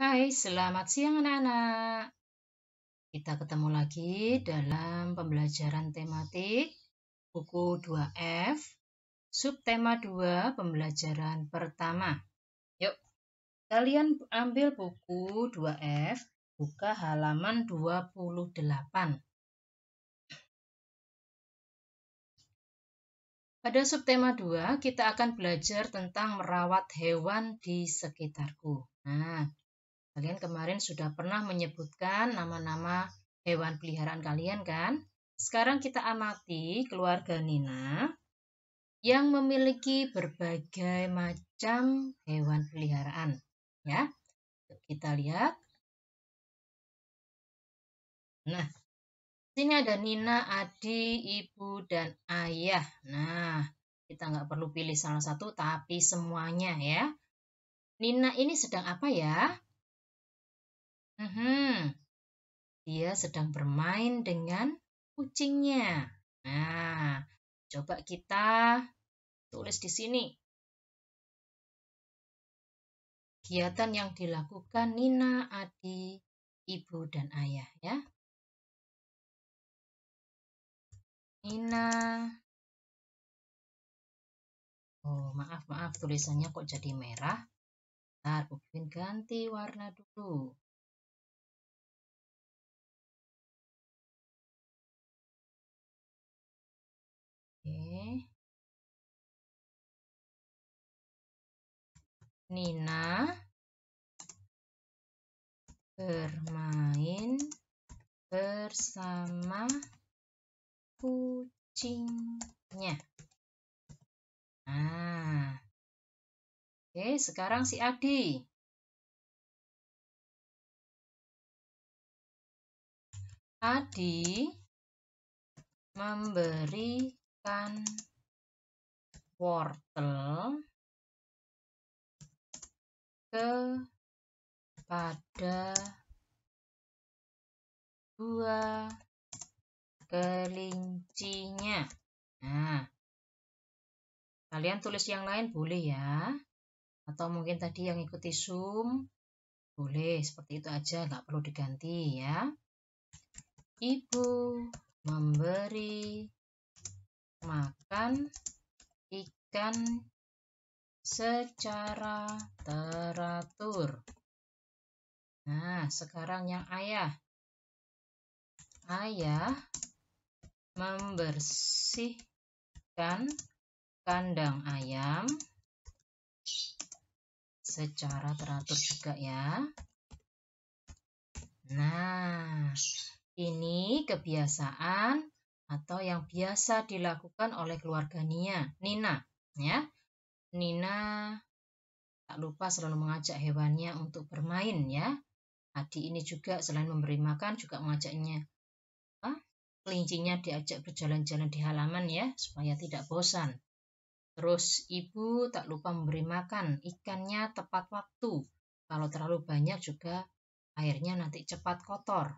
Hai, selamat siang anak-anak. Kita ketemu lagi dalam pembelajaran tematik buku 2F, subtema 2 pembelajaran pertama. Yuk, kalian ambil buku 2F, buka halaman 28. Pada subtema 2, kita akan belajar tentang merawat hewan di sekitarku. Nah, Kalian kemarin sudah pernah menyebutkan nama-nama hewan peliharaan kalian kan? Sekarang kita amati keluarga Nina yang memiliki berbagai macam hewan peliharaan. Ya, kita lihat. Nah, sini ada Nina, Adi, Ibu, dan Ayah. Nah, kita nggak perlu pilih salah satu, tapi semuanya ya. Nina ini sedang apa ya? Hmm, dia sedang bermain dengan kucingnya. Nah, coba kita tulis di sini. Kegiatan yang dilakukan Nina, Adi, ibu, dan ayah ya. Nina. Oh, maaf, maaf. Tulisannya kok jadi merah. Ntar, Bubin ganti warna dulu. Nina bermain bersama kucingnya. Nah, oke sekarang si Adi. Adi memberi makan wortel kepada dua kelincinya. Nah, kalian tulis yang lain boleh ya. Atau mungkin tadi yang ikuti Zoom, boleh seperti itu aja, nggak perlu diganti ya. Ibu memberi makan ikan secara teratur. Nah, sekarang yang ayah. Ayah membersihkan kandang ayam secara teratur juga ya. Nah, ini kebiasaan atau yang biasa dilakukan oleh keluarga Nia, Nina, ya. Nina tak lupa selalu mengajak hewannya untuk bermain ya. Adi ini juga selain memberi makan juga mengajaknya ah, kelincinya diajak berjalan-jalan di halaman ya supaya tidak bosan. Terus ibu tak lupa memberi makan ikannya tepat waktu. Kalau terlalu banyak juga airnya nanti cepat kotor.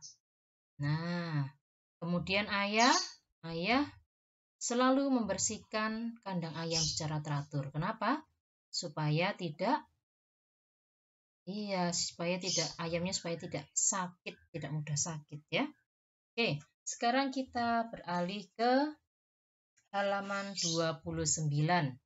Nah, kemudian ayah ayah selalu membersihkan kandang ayam secara teratur. Kenapa? Supaya tidak Iya, supaya tidak ayamnya supaya tidak sakit, tidak mudah sakit ya. Oke, sekarang kita beralih ke halaman 29.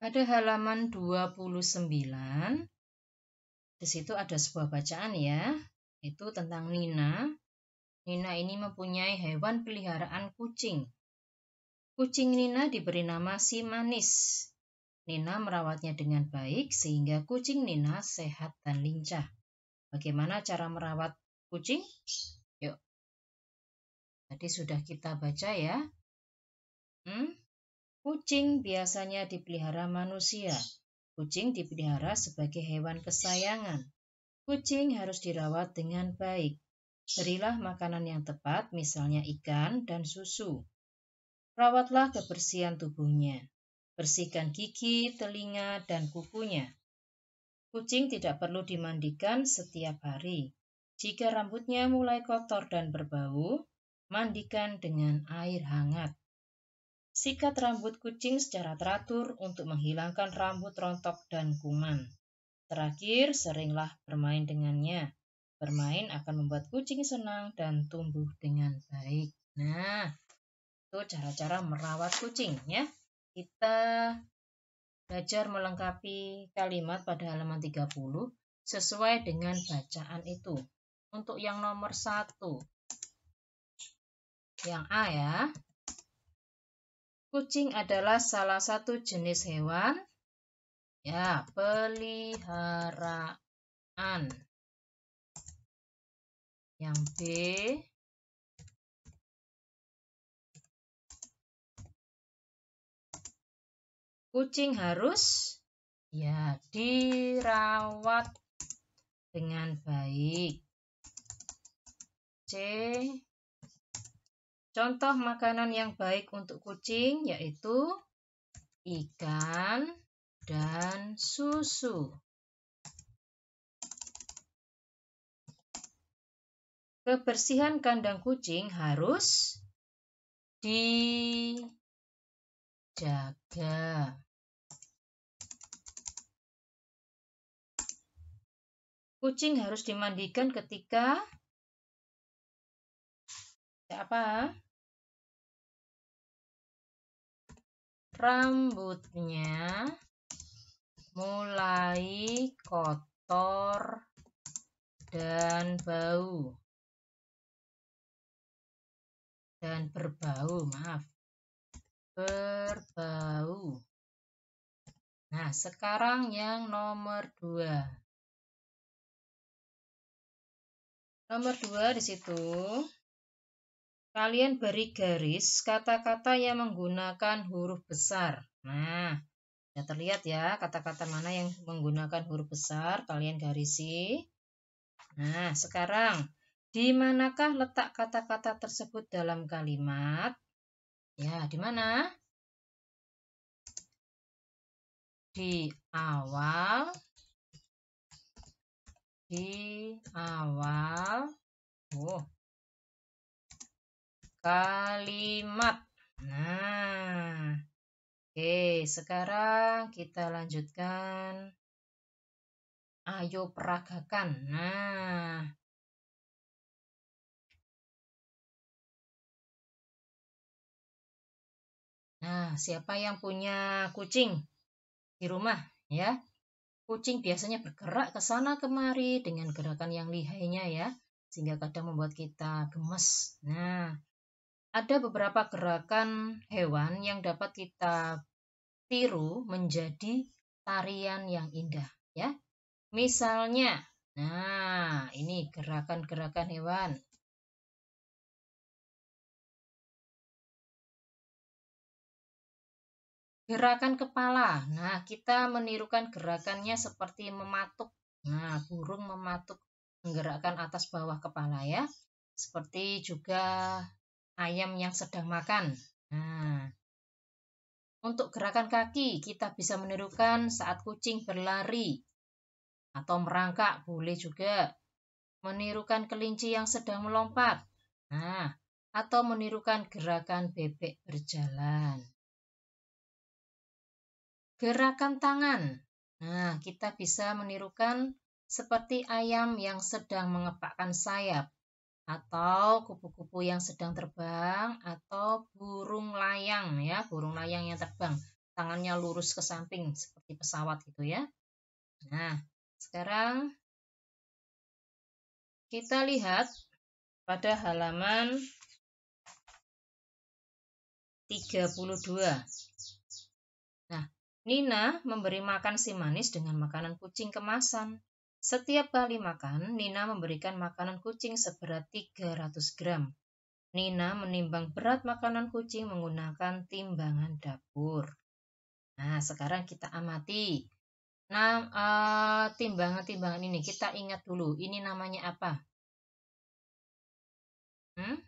Pada halaman 29, di situ ada sebuah bacaan ya, itu tentang Nina. Nina ini mempunyai hewan peliharaan kucing. Kucing Nina diberi nama si manis. Nina merawatnya dengan baik sehingga kucing Nina sehat dan lincah. Bagaimana cara merawat kucing? Yuk. Tadi sudah kita baca ya. Hmm? Kucing biasanya dipelihara manusia. Kucing dipelihara sebagai hewan kesayangan. Kucing harus dirawat dengan baik. Berilah makanan yang tepat, misalnya ikan dan susu. Rawatlah kebersihan tubuhnya. Bersihkan gigi, telinga, dan kukunya. Kucing tidak perlu dimandikan setiap hari. Jika rambutnya mulai kotor dan berbau, mandikan dengan air hangat. Sikat rambut kucing secara teratur untuk menghilangkan rambut rontok dan kuman. Terakhir, seringlah bermain dengannya. Bermain akan membuat kucing senang dan tumbuh dengan baik. Nah, itu cara-cara merawat kucing ya. Kita belajar melengkapi kalimat pada halaman 30 sesuai dengan bacaan itu. Untuk yang nomor satu, yang A ya, Kucing adalah salah satu jenis hewan ya, peliharaan. Yang B Kucing harus ya dirawat dengan baik. C Contoh makanan yang baik untuk kucing yaitu ikan dan susu. Kebersihan kandang kucing harus dijaga. Kucing harus dimandikan ketika apa rambutnya mulai kotor dan bau dan berbau maaf berbau nah sekarang yang nomor dua nomor dua di situ Kalian beri garis kata-kata yang menggunakan huruf besar. Nah, sudah terlihat ya kata-kata mana yang menggunakan huruf besar. Kalian garisi. Nah, sekarang di manakah letak kata-kata tersebut dalam kalimat? Ya, di mana? Di awal di awal oh kalimat. Nah, oke, sekarang kita lanjutkan. Ayo peragakan. Nah, Nah, siapa yang punya kucing di rumah ya? Kucing biasanya bergerak ke sana kemari dengan gerakan yang lihainya ya, sehingga kadang membuat kita gemes. Nah, ada beberapa gerakan hewan yang dapat kita tiru menjadi tarian yang indah ya. Misalnya, nah ini gerakan-gerakan hewan. Gerakan kepala. Nah, kita menirukan gerakannya seperti mematuk. Nah, burung mematuk menggerakkan atas bawah kepala ya. Seperti juga ayam yang sedang makan. Nah, untuk gerakan kaki, kita bisa menirukan saat kucing berlari atau merangkak, boleh juga. Menirukan kelinci yang sedang melompat. Nah, atau menirukan gerakan bebek berjalan. Gerakan tangan. Nah, kita bisa menirukan seperti ayam yang sedang mengepakkan sayap atau kupu-kupu yang sedang terbang atau burung layang ya, burung layang yang terbang. Tangannya lurus ke samping seperti pesawat gitu ya. Nah, sekarang kita lihat pada halaman 32. Nah, Nina memberi makan si manis dengan makanan kucing kemasan. Setiap kali makan, Nina memberikan makanan kucing seberat 300 gram. Nina menimbang berat makanan kucing menggunakan timbangan dapur. Nah, sekarang kita amati. Nah, timbangan-timbangan uh, ini kita ingat dulu. Ini namanya apa? Hmm?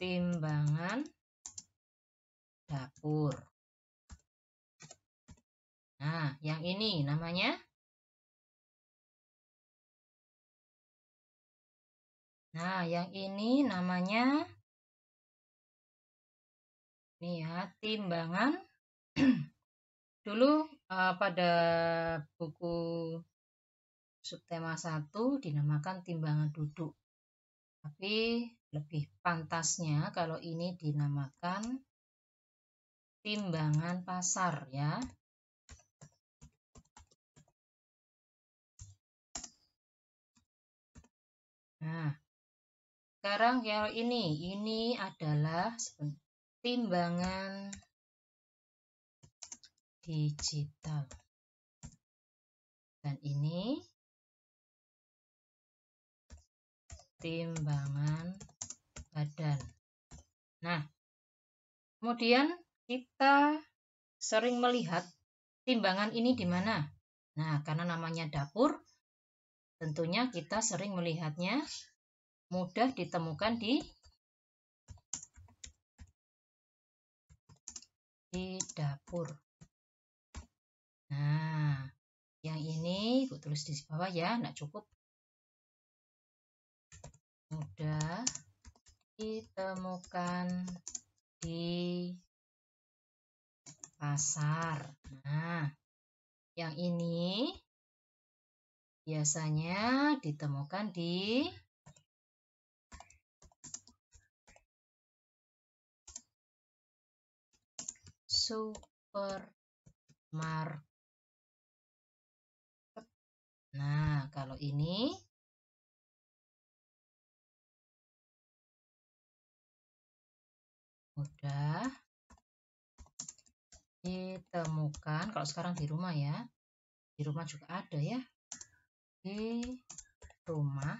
Timbangan dapur. Nah, yang ini namanya. Nah, yang ini namanya. Nih ya, timbangan. Dulu uh, pada buku subtema 1 dinamakan timbangan duduk. Tapi lebih pantasnya kalau ini dinamakan timbangan pasar ya. Nah, sekarang yang ini, ini adalah timbangan digital. Dan ini timbangan badan. Nah, kemudian kita sering melihat timbangan ini di mana? Nah, karena namanya dapur, Tentunya kita sering melihatnya mudah ditemukan di di dapur. Nah, yang ini aku tulis di bawah ya, enggak cukup. Mudah ditemukan di pasar. Nah, yang ini biasanya ditemukan di supermarket. Nah, kalau ini mudah ditemukan kalau sekarang di rumah ya di rumah juga ada ya di rumah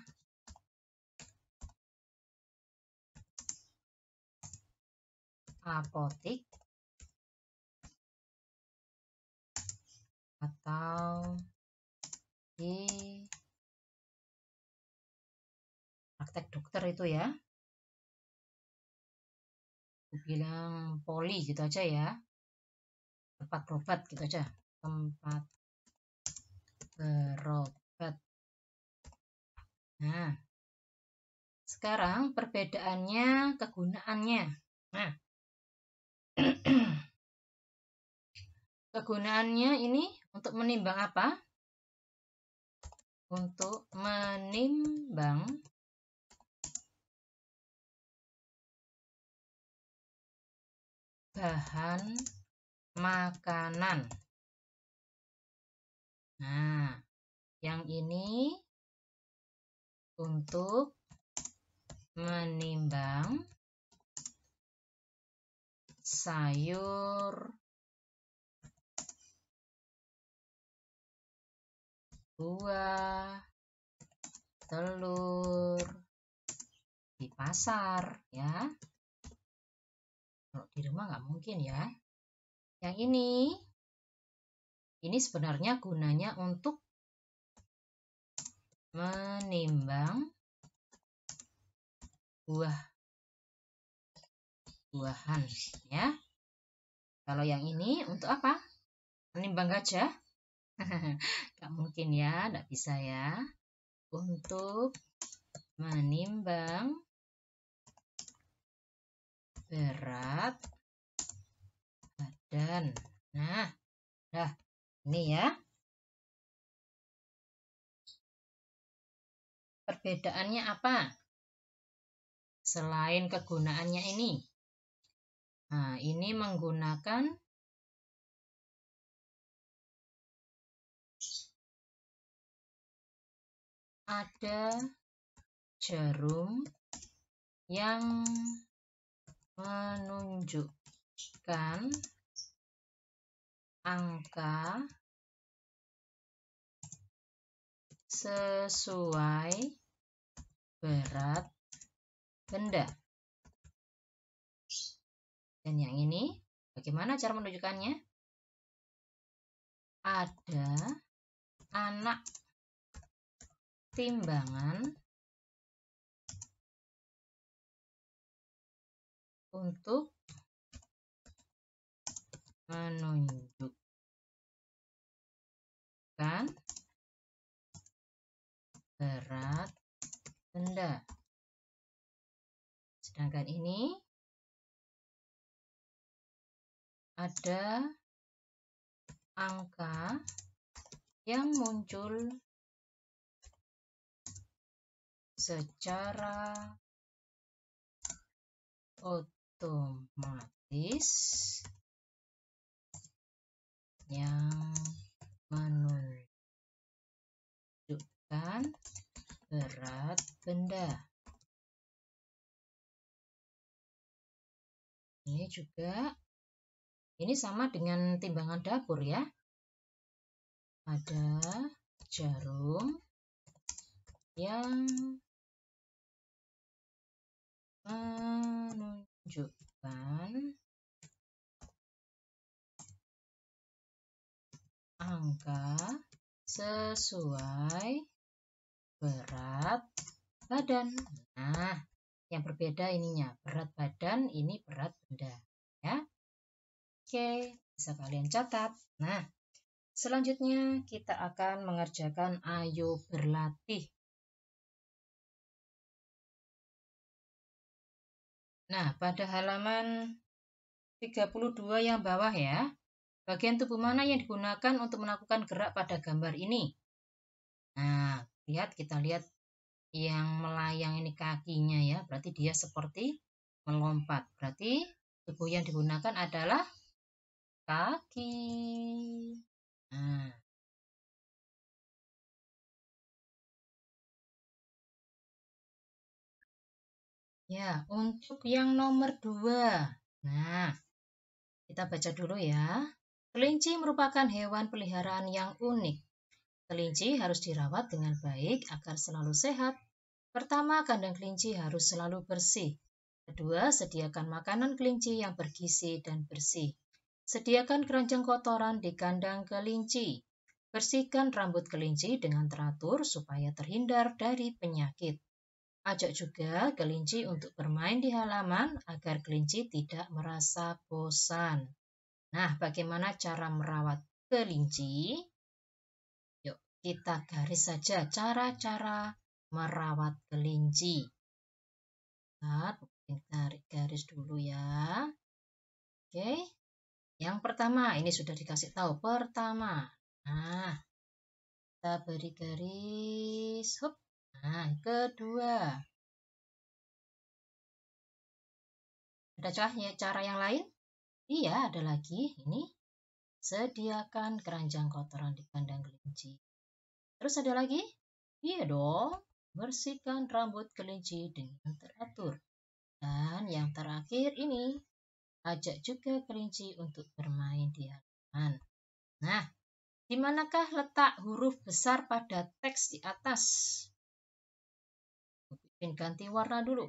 apotik atau di praktek dokter itu ya bilang poli gitu aja ya tempat berobat gitu aja tempat berobat Nah, sekarang perbedaannya kegunaannya. Nah, kegunaannya ini untuk menimbang apa? Untuk menimbang bahan makanan. Nah, yang ini untuk menimbang sayur buah telur di pasar ya kalau di rumah nggak mungkin ya yang ini ini sebenarnya gunanya untuk menimbang buah buahan ya. Kalau yang ini untuk apa? Menimbang gajah? Gak mungkin ya, gak bisa ya. Untuk menimbang berat badan. Nah, dah ini ya. Perbedaannya apa? Selain kegunaannya ini. Nah, ini menggunakan ada jarum yang menunjukkan angka sesuai berat benda. Dan yang ini, bagaimana cara menunjukkannya? Ada anak timbangan untuk menunjuk berat benda. Sedangkan ini ada angka yang muncul secara otomatis yang menunjukkan menggunakan berat benda. Ini juga, ini sama dengan timbangan dapur ya. Ada jarum yang menunjukkan angka sesuai berat badan. Nah, yang berbeda ininya berat badan, ini berat benda, ya. Oke, bisa kalian catat. Nah, selanjutnya kita akan mengerjakan ayo berlatih. Nah, pada halaman 32 yang bawah ya, bagian tubuh mana yang digunakan untuk melakukan gerak pada gambar ini? Nah, lihat kita lihat yang melayang ini kakinya ya berarti dia seperti melompat berarti tubuh yang digunakan adalah kaki nah. ya untuk yang nomor dua nah kita baca dulu ya kelinci merupakan hewan peliharaan yang unik Kelinci harus dirawat dengan baik agar selalu sehat. Pertama, kandang kelinci harus selalu bersih. Kedua, sediakan makanan kelinci yang bergizi dan bersih. Sediakan keranjang kotoran di kandang kelinci. Bersihkan rambut kelinci dengan teratur supaya terhindar dari penyakit. Ajak juga kelinci untuk bermain di halaman agar kelinci tidak merasa bosan. Nah, bagaimana cara merawat kelinci? Kita garis saja cara-cara merawat kelinci. Nah, kita garis dulu ya. Oke. Yang pertama, ini sudah dikasih tahu. Pertama. Nah, kita beri garis. Hup. Nah, kedua. Ada Ya, cara yang lain? Iya, ada lagi. Ini sediakan keranjang kotoran di kandang kelinci. Terus ada lagi? Iya dong, bersihkan rambut kelinci dengan teratur. Dan yang terakhir ini, ajak juga kelinci untuk bermain di halaman. Nah, di manakah letak huruf besar pada teks di atas? Mungkin ganti warna dulu.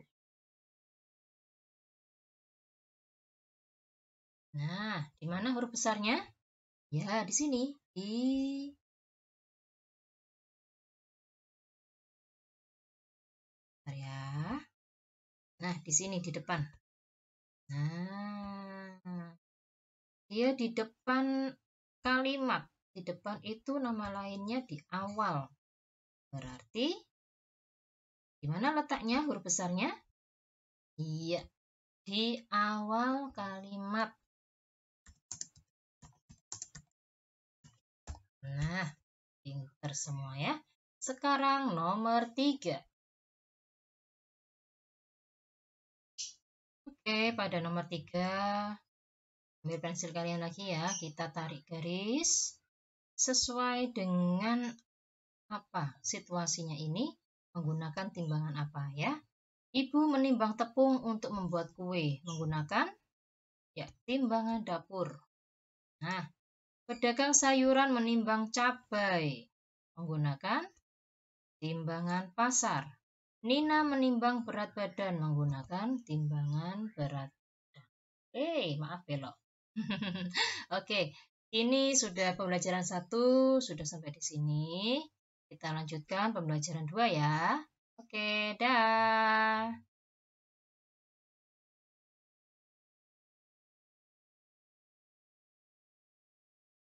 Nah, di mana huruf besarnya? Ya, di sini. di. sebentar ya. Nah, di sini di depan. Nah, dia di depan kalimat. Di depan itu nama lainnya di awal. Berarti, di mana letaknya huruf besarnya? Iya, di awal kalimat. Nah, pinter semua ya. Sekarang nomor tiga. Oke, pada nomor 3 ambil pensil kalian lagi ya, kita tarik garis sesuai dengan apa situasinya ini menggunakan timbangan apa ya. Ibu menimbang tepung untuk membuat kue menggunakan ya timbangan dapur. Nah, pedagang sayuran menimbang cabai menggunakan timbangan pasar. Nina menimbang berat badan menggunakan timbangan berat. Oke, eh, maaf maaf belok. Oke, ini sudah pembelajaran satu sudah sampai di sini. Kita lanjutkan pembelajaran dua ya. Oke, dah.